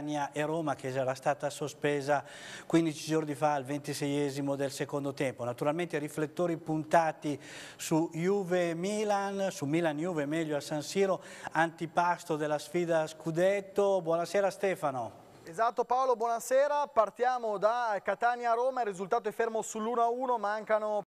Catania e Roma che era stata sospesa 15 giorni fa al 26esimo del secondo tempo. Naturalmente riflettori puntati su Juve-Milan, su Milan-Juve meglio a San Siro, antipasto della sfida Scudetto. Buonasera Stefano. Esatto Paolo, buonasera. Partiamo da Catania-Roma, il risultato è fermo sull'1-1, mancano...